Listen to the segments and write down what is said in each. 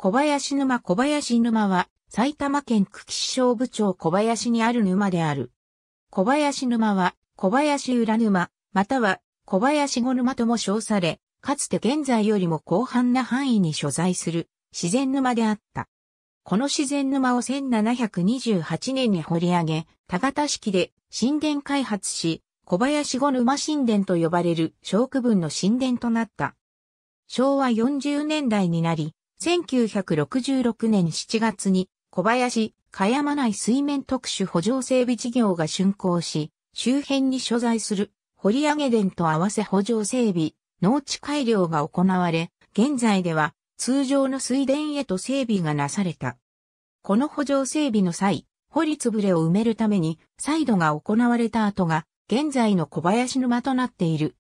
小林沼小林沼は埼玉県久喜市小部町小林にある沼である。小林沼は小林裏沼、または小林後沼とも称され、かつて現在よりも広範な範囲に所在する自然沼であった。この自然沼を1728年に掘り上げ、田形式で神殿開発し、小林後沼神殿と呼ばれる小区分の神殿となった。昭和40年代になり、1966年7月に小林、茅山内水面特殊補助整備事業が竣工し、周辺に所在する掘り上げ田と合わせ補助整備、農地改良が行われ、現在では通常の水田へと整備がなされた。この補助整備の際、掘りつぶれを埋めるために再度が行われた後が現在の小林沼となっている。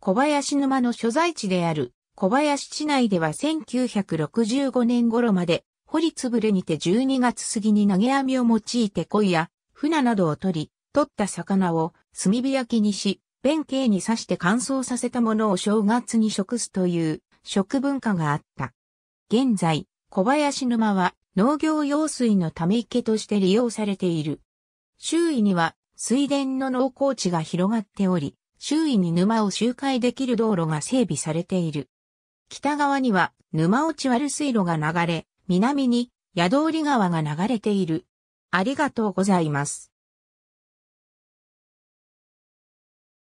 小林沼の所在地である小林市内では1965年頃まで、掘りつぶれにて12月過ぎに投げ網を用いて鯉や、船などを取り、取った魚を炭火焼きにし、弁慶に刺して乾燥させたものを正月に食すという食文化があった。現在、小林沼は農業用水のため池として利用されている。周囲には水田の農耕地が広がっており、周囲に沼を周回できる道路が整備されている。北側には沼落ち割水路が流れ、南に宿折川が流れている。ありがとうございます。